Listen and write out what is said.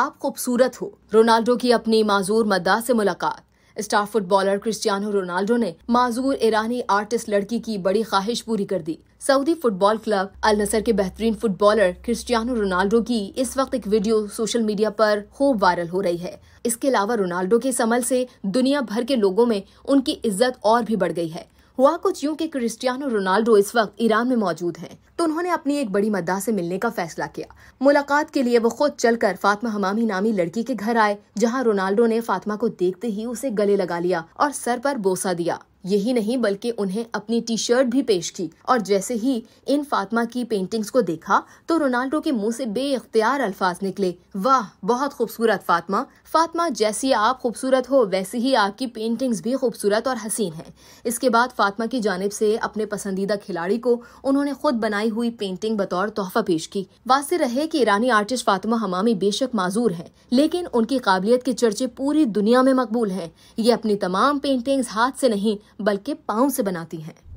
आप खूबसूरत हो रोनाल्डो की अपनी माजूर मद्दा से मुलाकात स्टार फुटबॉलर क्रिस्टियानो रोनाल्डो ने माजूर ईरानी आर्टिस्ट लड़की की बड़ी ख्वाहिश पूरी कर दी Saudi football club Al Nassr के बेहतरीन फुटबॉलर क्रिस्टियानो रोनाल्डो की इस वक्त एक वीडियो सोशल मीडिया पर खूब वायरल हो रही है इसके अलावा रोनाल्डो के समल से दुनिया भर के लोगों में उनकी इज्जत और भी बढ़ गई है हुआ कुछ यूं कि क्रिस्टियानो रोनाल्डो इस वक्त ईरान में मौजूद हैं तो उन्होंने अपनी एक बड़ी मद्दा से मिलने का फैसला किया मुलाकात के लिए वो खुद चलकर फातिमा हमामी नामी लड़की के घर आए जहां रोनाल्डो ने फातिमा को देखते ही उसे गले लगा लिया और सर पर बोसा दिया यही नहीं बल्कि उन्हें अपनी टी शर्ट भी पेश की और जैसे ही इन फातिमा की पेंटिंग्स को देखा तो रोनाल्डो के मुंह से अख्तियार अल्फाज निकले वाह बहुत खूबसूरत फातिमा फातिमा जैसी आप खूबसूरत हो वैसी ही आपकी पेंटिंग्स भी खूबसूरत और हसीन है इसके बाद फातिमा की जानब से अपने पसंदीदा खिलाड़ी को उन्होंने खुद बनाई हुई पेंटिंग बतौर तोहफा पेश की वास्ते रहे की ईरानी आर्टिस्ट फातिमा हमामी बेशक माजूर है लेकिन उनकी काबिलियत के चर्चे पूरी दुनिया में मकबूल है ये अपनी तमाम पेंटिंग्स हाथ से नहीं बल्कि पाँव से बनाती हैं